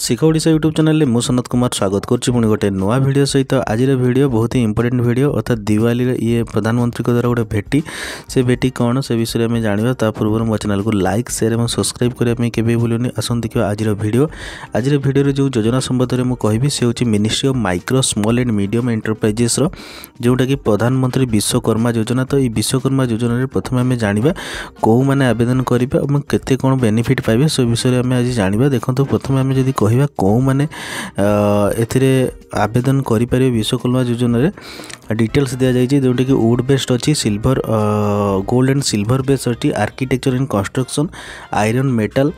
ଶିଖ Odisha YouTube ଚ୍ୟାନେଲ୍ରେ ମୁଁ ସନତ କୁମାର ସ୍ୱାଗତ କରୁଛି ପୁଣି ଗୋଟେ ନୂଆ ଭିଡ଼ିଓ ସହିତ ଆଜିର ଭିଡ଼ିଓ ବହୁତ ହିଁ ଇମ୍ପୋର୍ଟାଣ୍ଟ ଭିଡ଼ିଓ ଅର୍ଥାৎ ଦିୱାଲିରେ ଇଏ ପ୍ରଧାନମନ୍ତ୍ରୀଙ୍କ ଦ୍ୱାରା ଗୋଟେ ଭେଟି ସେ ଭେଟି କ'ଣ ସେ ବିଷୟରେ ଆମେ ଜାଣିବା ତା ପୂର୍ବରୁ ମୋ ଚ୍ୟାନେଲ୍କୁ ଲାଇକ୍ ସେୟାର ଏବଂ ସବସ୍କ୍ରାଇବ୍ କରିବା ପାଇଁ କେବେ ଭୁଲୁନି ଆସନ୍ତୁ ଦେଖିବା ଆଜିର ଭିଡ଼ିଓ ଆଜିର ଭିଡ଼ିଓରେ ଯେଉଁ ଯୋଜନା ସମ୍ବନ୍ଧରେ ମୁଁ କହିବି ସେ ହେଉଛି ministry of micro small and medium ଏଣ୍ଟରପ୍ରାଇଜେସ୍ର ଯେଉଁଟାକି ପ୍ରଧାନମନ୍ତ୍ରୀ ବିଶ୍ୱକର୍ମା ଯୋଜନା ତ ଏଇ ବିଶ୍ୱକର୍ମା ଯୋଜନାରେ ପ୍ରଥମେ ଆମେ ଜାଣିବା କେଉଁମାନେ ଆବେଦନ କରିବେ ଏବଂ କେତେ କ'ଣ ବେନିଫିଟ୍ ପାଇବେ ସେ ବିଷୟରେ ଆମେ ଆଜି ଜାଣିବା ଦେଖନ୍ତୁ ପ୍ରଥମେ ଆମେ ଯଦି କହିବା କେଉଁମାନେ ଏଥିରେ ଆବେଦନ କରିପାରିବେ ବିଶ୍ୱକର୍ମା ଯୋଜନାରେ ଡିଟେଲ୍ସ ଦିଆଯାଇଛି ଯେଉଁଟାକି ଉଡ଼୍ ବେସ୍ଡ୍ ଅଛି silver gold and silver base ଅଛି architecture and construction iron metal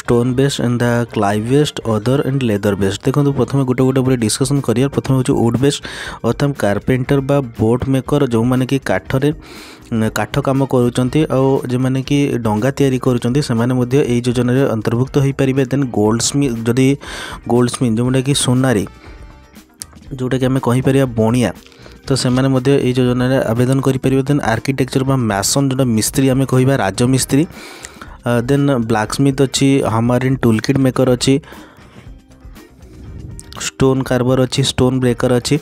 stone base and the clay based other and leather based ଦେଖନ୍ତୁ ପ୍ରଥମେ ଗୋଟେ ଗୋଟେ ଉପରେ ଡିସ୍କସନ୍ କରିବା ପ୍ରଥମେ ହେଉଛି ଉଡ୍ ବେଷ୍ଟ ଅର୍ଥାତ୍ କାର୍ପେଣ୍ଟର ବା ବୋଟ୍ ମେକର ଯେଉଁମାନେ କି କାଠରେ କାଠ କାମ କରୁଛନ୍ତି ଆଉ ଯେଉଁମାନେ କି ଡଙ୍ଗା ତିଆରି କରୁଛନ୍ତି ସେମାନେ ମଧ୍ୟ ଏହି ଯୋଜନାରେ ଅନ୍ତର୍ଭୁକ୍ତ ହୋଇପାରିବେ ଦେନ୍ ଗୋଲ୍ଡ ସ୍ମି ଯଦି ଗୋଲ୍ଡ ସ୍ମିନ୍ ଯେଉଁଟାକି ସୁନାରୀ ଯେଉଁଟାକି ଆମେ କହିପାରିବା ବଣିଆ ତ ସେମାନେ ମଧ୍ୟ ଏହି ଯୋଜନାରେ ଆବେଦନ କରିପାରିବେ ଦେନ୍ ଆର୍କିଟେକ୍ଚର ବା ମ୍ୟାସନ୍ ଯେଉଁଟା ମିସ୍ତ୍ରୀ ଆମେ କହିବା ରାଜମିସ୍ତ୍ରୀ ଦେନ୍ ବ୍ଲାକ୍ ସ୍ମିଥ୍ ଅଛି hammer and tool kit maker ଅଛି ଷ୍ଟୋନ୍ କାରବାର ଅଛି ଷ୍ଟୋନ୍ ବ୍ରେକର୍ ଅଛି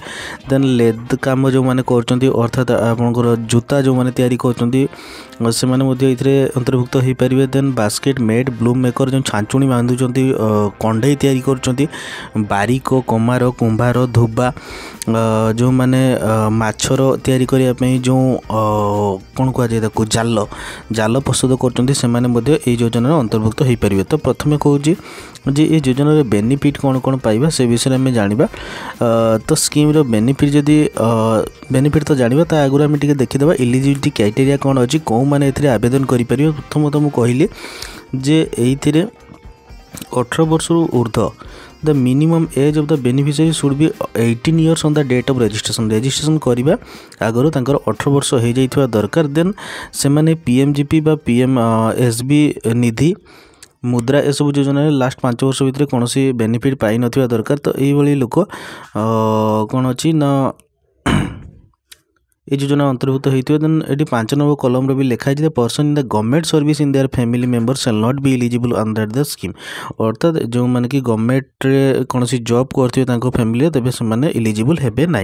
ଦେନ୍ ଲେଦ୍ କାମ ଯେଉଁମାନେ କରୁଛନ୍ତି ଅର୍ଥାତ୍ ଆପଣଙ୍କର ଜୋତା ଯେଉଁମାନେ ତିଆରି କରୁଛନ୍ତି ସେମାନେ ମଧ୍ୟ ଏଥିରେ ଅନ୍ତର୍ଭୁକ୍ତ ହୋଇପାରିବେ then basket mat broom maker ଯେଉଁ ଛାଞ୍ଚୁଣି ବାନ୍ଧୁଛନ୍ତି କଣ୍ଢେଇ ତିଆରି କରୁଛନ୍ତି ବାରିକ କମାର କୁମ୍ଭାର ଧୁବା ଯେଉଁମାନେ ମାଛର ତିଆରି କରିବା ପାଇଁ ଯେଉଁ କ'ଣ କୁହାଯାଏ ତାକୁ ଜାଲ ଜାଲ ପ୍ରସ୍ତୁତ କରୁଛନ୍ତି ସେମାନେ ମଧ୍ୟ ଏହି ଯୋଜନାରେ ଅନ୍ତର୍ଭୁକ୍ତ ହୋଇପାରିବେ ତ ପ୍ରଥମେ କହୁଛି ଯେ ଏ ଯୋଜନାର ବେନିଫିଟ୍ କ'ଣ କ'ଣ ପାଇବା ସେ ବିଷୟରେ ଆମେ ଜାଣିବା ତ ସ୍କିମ୍ର ବେନିଫିଟ୍ ଯଦି ବେନିଫିଟ୍ ତ ଜାଣିବା ତା ଆଗରୁ ଆମେ ଟିକେ ଦେଖିଦେବା ଏଲିଜିବିଲିଟି କ୍ରାଇଟେରିଆ କ'ଣ ଅଛି କେଉଁମାନେ ଏଥିରେ ଆବେଦନ କରିପାରିବେ ପ୍ରଥମତଃ ମୁଁ କହିଲି ଯେ ଏଇଥିରେ ଅଠର ବର୍ଷରୁ ଉର୍ଦ୍ଧ୍ୱ the minimum age of the beneficiary should be eighteen years on the date of registration registration କରିବା ଆଗରୁ ତାଙ୍କର ଅଠର ବର୍ଷ ହୋଇଯାଇଥିବା ଦରକାର ଦେନ୍ ସେମାନେ ପି ଏମ୍ ଜି ପି ବା P M S B Nidhi Mudra एसबू योजन लास्ट पांच वर्ष भितर कौन बेनिफिट पाई दरकार तो यही लोक कौन अच्छी ना এই যোজনা অন্তর্ভুক্ত হয়েছে দেন এটি পাঁচ নম্বর কলমরে বি লেখা হয়েছে person in the government service in their family member shall not be eligible under the scheme অর্থাৎ যে গভর্নমেন্টরে কোণী জব করতে তাঁর ফ্যামিলি তেমনি সে ইলিজিবল হবে না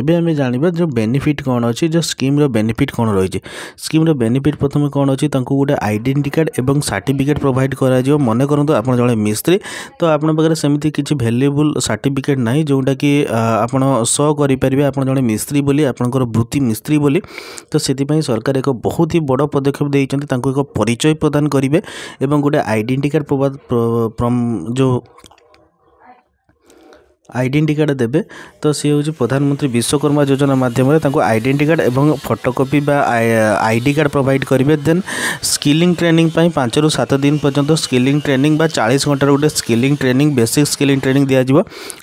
এবে আমি জাঁয়া যে বেনিফিট কম অ স্কিম্র বেনিফিট কম রয়েছে স্কিম্র বেনিফিট প্রথমে কম অ গোটে আইডেন্টি কার্ড এবং সার্টিফিকেট প্রোভাইড করা মনে করতু আপনার জন মিস্ত্রি তো আপনার পাখে সেমি কিছু ভ্যালুয়েবল সার্টিফিকেট না যেটা কি আপনার স করে আপনার জন মিস্ত্রি বলে আপনার ଜ୍ୟୋତି ମିସ୍ତ୍ରୀ ବୋଲି ତ ସେଥିପାଇଁ ସରକାର ଏକ ବହୁତ ହି ବଡ଼ ପଦକ୍ଷେପ ଦେଇଛନ୍ତି ତାଙ୍କୁ ଏକ ପରିଚୟ ପ୍ରଦାନ କରିବେ ଏବଂ ଗୋଟେ ଆଇଡେଣ୍ଟି କାର୍ଡ଼ ଯେଉଁ আইডেন্টি কার্ড দেবে তো সে হচ্ছে প্রধানমন্ত্রী বিশ্বকর্মা যোজনা মাধ্যমে তাঁকু আইডেন্টি কার্ড এবং ফটোকপি বা আইডি কার্ড প্রোভাইড করবে দেন স্কিলিং ট্রেনিং পাই পাঁচ রু সাত দিন পর্যন্ত স্কিলিং ট্রেনিং বা চাশ ঘণ্টার গোটে skilling training basic skilling training দিয়াযিব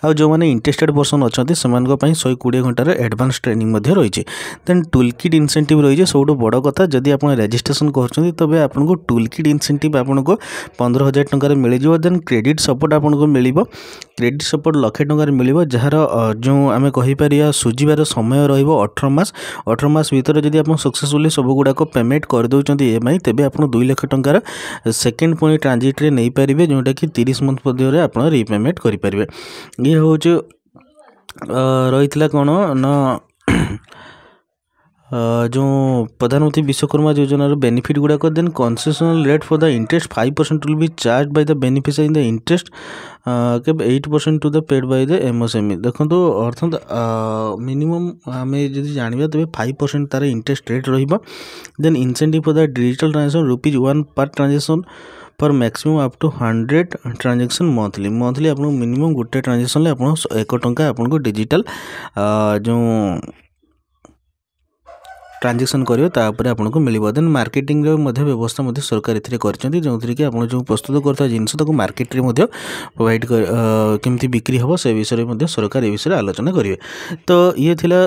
ଆଉ ଯେଉଁମାନେ ଇଣ୍ଟରେଷ୍ଟେଡ୍ ପର୍ସନ୍ ଅଛନ୍ତି ସେମାନଙ୍କ ପାଇଁ ଶହେ କୋଡ଼ିଏ ଘଣ୍ଟାର ଆଡ଼ଭାନ୍ସ ଟ୍ରେନିଂ ମଧ୍ୟ ରହିଛି ଦେନ୍ ଟୁଲ୍ କିଟ୍ ଇନସେଣ୍ଟିଭ୍ ରହିଛି ସବୁଠୁ ବଡ଼ କଥା ଯଦି ଆପଣ ରେଜିଷ୍ଟ୍ରେସନ୍ କରୁଛନ୍ତି ତେବେ ଆପଣଙ୍କୁ ଟୁଲ୍ କିଟ୍ ଇନସେଣ୍ଟିଭ୍ ଆପଣଙ୍କୁ ପନ୍ଦର ହଜାର ଟଙ୍କାରେ ମିଳିଯିବ ଦେନ୍ କ୍ରେଡ଼ିଟ୍ ସପୋର୍ଟ ଆପଣଙ୍କୁ ମିଳିବ କ୍ରେଡ଼ିଟ୍ ସପୋର୍ଟ ଲକ୍ଷେ ଟଙ୍କା ଟଙ୍କାରେ ମିଳିବ ଯାହାର ଯେଉଁ ଆମେ କହିପାରିବା ସୁଝିବାର ସମୟ ରହିବ ଅଠର ମାସ ଅଠର ମାସ ଭିତରେ ଯଦି ଆପଣ ସକ୍ସେସଫୁଲି ସବୁଗୁଡ଼ାକ ପେମେଣ୍ଟ କରିଦେଉଛନ୍ତି ଇ ଏମ୍ ଆଇ ତେବେ ଆପଣ ଦୁଇ ଲକ୍ଷ ଟଙ୍କାର ସେକେଣ୍ଡ ପୁଣି ଟ୍ରାଞ୍ଜିଟ୍ରେ ନେଇପାରିବେ ଯେଉଁଟାକି ତିରିଶ ମନ୍ଥ ମଧ୍ୟରେ ଆପଣ ରିପେମେଣ୍ଟ କରିପାରିବେ ଇଏ ହେଉଛି ରହିଥିଲା କ'ଣ ନା ଯେଉଁ ପ୍ରଧାନମନ୍ତ୍ରୀ ବିଶ୍ୱକର୍ମା ଯୋଜନାର ବେନିଫିଟ୍ ଗୁଡ଼ାକ then concessional rate for the interest five percent will be charge by the beneficiary in the interest cap eight percent to the paid by the M S M E ଦେଖନ୍ତୁ ଅର୍ଥାତ୍ ମିନିମମ୍ ଆମେ ଯଦି ଜାଣିବା ତେବେ five percent ତା'ର interest rate ରହିବ then incentive for the digital transaction rupees one per transaction for maximum up to hundred transaction monthly monthly ଆପଣଙ୍କୁ minimum ଗୋଟେ ଟ୍ରାଞ୍ଜାକ୍ସନ୍ରେ ଆପଣ ଏକ ଟଙ୍କା ଆପଣଙ୍କୁ ଡିଜିଟାଲ୍ ଯେଉଁ ট্রানজাকশন করবে তাপরে আপনার মিলব দেন মার্কেটিংর ব্যবস্থা সরকার এতে করছেন যেথিরে কি আপনার যে প্রস্তুত করা জিনিস তাকে মার্কেটে প্রোভাইড কমিটি বিক্রি হব সে বিষয়ে সরকার এ বিষয়ে আলোচনা করবে তো ইয়ে লা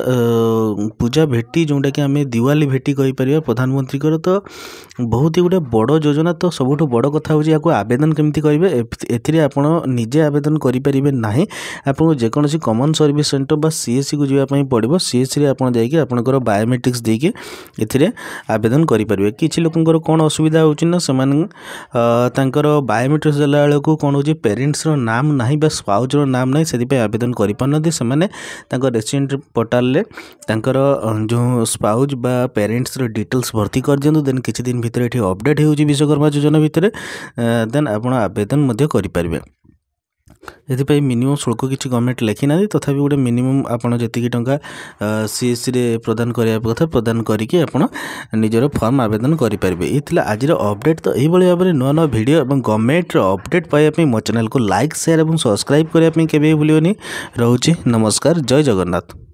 পূজা ভেটি যেটা কি আমি দিওয়ালি ভেটি কইপার প্রধানমন্ত্রীর তো বহুত হি গোটে বড় যোজনা তো সবুঠু বড় কথা হচ্ছে ইয়াকে আবেদন কমিটি করবে এতে আপনার নিজে আবেদন করে পারে না আপনার যেকোন কমন সর্ভিস সেন্টর বা সিএসসি কু যা পড়ব সিএসসি আপনার যাই আপনার বায়োমেট্রিক্স দিয়ে ନେଇକି ଏଥିରେ ଆବେଦନ କରିପାରିବେ କିଛି ଲୋକଙ୍କର କ'ଣ ଅସୁବିଧା ହେଉଛି ନା ସେମାନେ ତାଙ୍କର ବାୟୋମେଟ୍ରିକ୍ସ ଦେଲା ବେଳକୁ କ'ଣ ହେଉଛି ପେରେଣ୍ଟସ୍ର ନାମ ନାହିଁ ବା ସ୍ପାଉଜ୍ର ନାମ ନାହିଁ ସେଥିପାଇଁ ଆବେଦନ କରିପାରୁନାହାନ୍ତି ସେମାନେ ତାଙ୍କ ରେସିଡେଣ୍ଟ ପୋର୍ଟାଲରେ ତାଙ୍କର ଯେଉଁ ସ୍ପାଉଜ୍ ବା ପ୍ୟାରେଣ୍ଟସ୍ର ଡିଟେଲ୍ସ ଭର୍ତ୍ତି କରିଦିଅନ୍ତୁ ଦେନ୍ କିଛି ଦିନ ଭିତରେ ଏଠି ଅପଡ଼େଟ୍ ହେଉଛି ବିଶ୍ୱକର୍ମା ଯୋଜନା ଭିତରେ ଦେନ୍ ଆପଣ ଆବେଦନ ମଧ୍ୟ କରିପାରିବେ ଏଥିପାଇଁ ମିନିମମ୍ ଶୁଳ୍କ କିଛି ଗଭର୍ଣ୍ଣମେଣ୍ଟ ଲେଖିନାହାନ୍ତି ତଥାପି ଗୋଟେ ମିନିମମ୍ ଆପଣ ଯେତିକି ଟଙ୍କା ସି ଏସ୍ ସିରେ ପ୍ରଦାନ କରିବା କଥା ପ୍ରଦାନ କରିକି ଆପଣ ନିଜର ଫର୍ମ ଆବେଦନ କରିପାରିବେ ଏଇ ଥିଲା ଆଜିର ଅପଡ଼େଟ୍ ତ ଏହିଭଳି ଭାବରେ ନୂଆ ନୂଆ ଭିଡ଼ିଓ ଏବଂ ଗଭର୍ଣ୍ଣମେଣ୍ଟର ଅପଡ଼େଟ୍ ପାଇବା ପାଇଁ ମୋ ଚ୍ୟାନେଲ୍କୁ ଲାଇକ୍ ସେୟାର ଏବଂ ସବସ୍କ୍ରାଇବ୍ କରିବା ପାଇଁ କେବେ ଭୁଲିବନି ରହୁଛି ନମସ୍କାର ଜୟ ଜଗନ୍ନାଥ